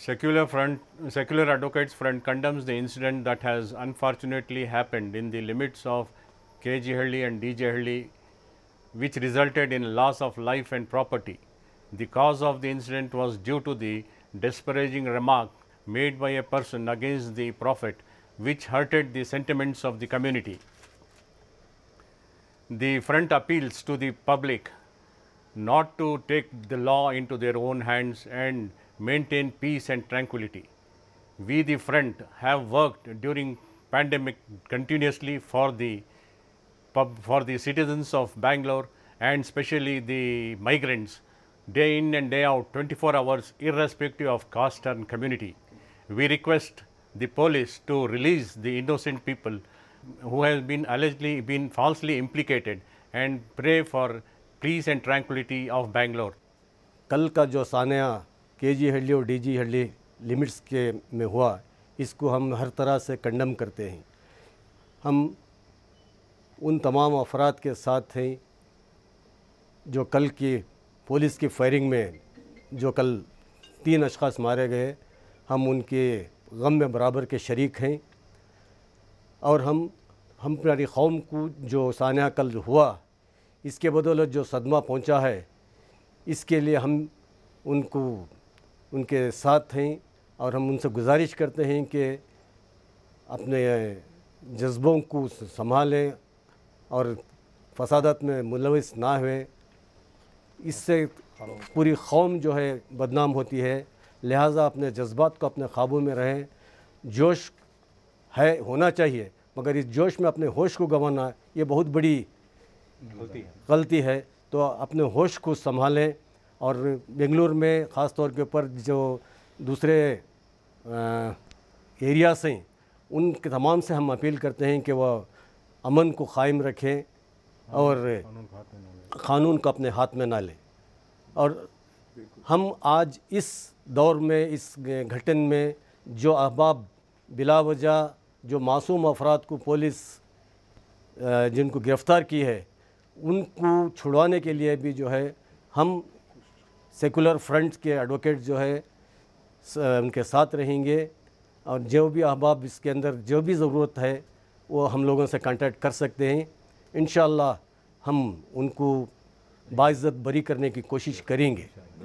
Secular front, secular advocates front condemns the incident that has unfortunately happened in the limits of K. G. Hurley and D. J. Hurley, which resulted in loss of life and property. The cause of the incident was due to the disparaging remark made by a person against the Prophet, which hurted the sentiments of the community. The front appeals to the public not to take the law into their own hands and maintain peace and tranquility. We the front have worked during pandemic continuously for the for the citizens of Bangalore and especially the migrants day in and day out 24 hours irrespective of caste and community. We request the police to release the innocent people who have been allegedly been falsely implicated and pray for peace and tranquility of Bangalore. कल का के जी हड्डी और D G हड्डी limits के में हुआ इसको हम हर तरह से कंडम करते हैं हम उन तमाम अफराद के साथ हैं जो कल की पुलिस की फायरिंग में जो कल तीन अशखास मारे गए हम उनके गम में बराबर के शरीक हैं और हम हम हमारी कौम को जो सान्या कल हुआ इसके बदौलत जो सदमा पहुंचा है इसके लिए हम उनको उनके साथ हैं और हम उनसे गुजारिश करते हैं कि अपने जज्बों को संभालें और फसादत में मुलविस ना हुए इससे पूरी कौम जो है बदनाम होती है लिहाजा अपने जज्बात को अपने काबू में रहें जोश है होना चाहिए मगर इस जोश में अपने होश को गंवाना ये बहुत बड़ी गलती है गलती है तो अपने होश को संभालें और बेंगलुरु में ख़ास तौर के ऊपर जो दूसरे एरिया से उन तमाम से हम अपील करते हैं कि वह अमन को कायम रखें और कानून को अपने हाथ में ना लें और हम आज इस दौर में इस घटन में जो अहबाब बिला वजह जो मासूम अफराद को पुलिस जिनको गिरफ़्तार की है उनको छुड़वाने के लिए भी जो है हम सेकुलर फ्रंट के एडवोकेट जो है उनके साथ रहेंगे और जो भी अहबाब इसके अंदर जो भी ज़रूरत है वो हम लोगों से कांटेक्ट कर सकते हैं इन हम उनको बाज़त बरी करने की कोशिश करेंगे